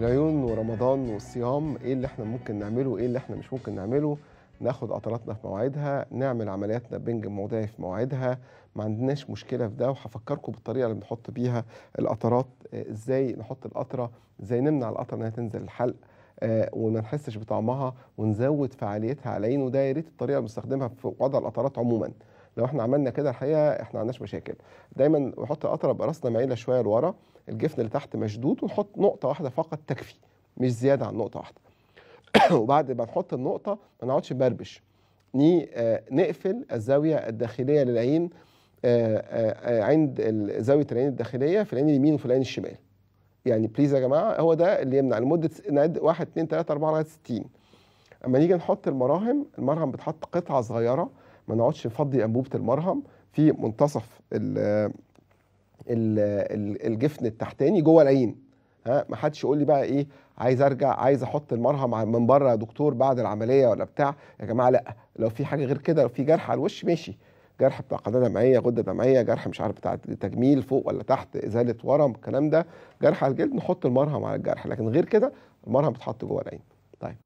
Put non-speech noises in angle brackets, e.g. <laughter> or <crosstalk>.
العيون ورمضان والصيام ايه اللي احنا ممكن نعمله وايه اللي احنا مش ممكن نعمله ناخد قطراتنا في مواعيدها نعمل عملياتنا بنج موضعي في مواعيدها ما عندناش مشكله في ده وهفكركم بالطريقه اللي بنحط بيها القطرات آه، ازاي نحط القطره ازاي نمنع القطره انها تنزل الحلق آه، وما نحسش بطعمها ونزود فعاليتها على العين وده يا ريت الطريقه اللي بنستخدمها في وضع القطرات عموما لو احنا عملنا كده الحقيقه احنا ما عندناش مشاكل دايما نحط الاطرب راسنا معيله شويه لورا الجفن اللي تحت مشدود ونحط نقطه واحده فقط تكفي مش زياده عن نقطه واحده <coughs> وبعد ما نحط النقطه ما نقعدش نبربش آه، نقفل الزاويه الداخليه للعين آه، آه، عند زاويه العين الداخليه في العين اليمين وفي العين الشمال يعني بليز يا جماعه هو ده اللي يمنع لمده نعد 1 2 3 4 لغايه 60 اما نيجي نحط المراهم المرهم بتحط قطعه صغيره ما نقعدش نفضي انبوبه المرهم في منتصف ال الجفن التحتاني جوه العين ها ما حدش يقول لي بقى ايه عايز ارجع عايز احط المرهم من بره يا دكتور بعد العمليه ولا بتاع يا جماعه لا لو في حاجه غير كده لو في جرح على الوش ماشي جرح بتاع قناه دمعيه غده دمعيه جرح مش عارف بتاع تجميل فوق ولا تحت ازاله ورم الكلام ده جرح على الجلد نحط المرهم على الجرح لكن غير كده المرهم بتحط جوه العين طيب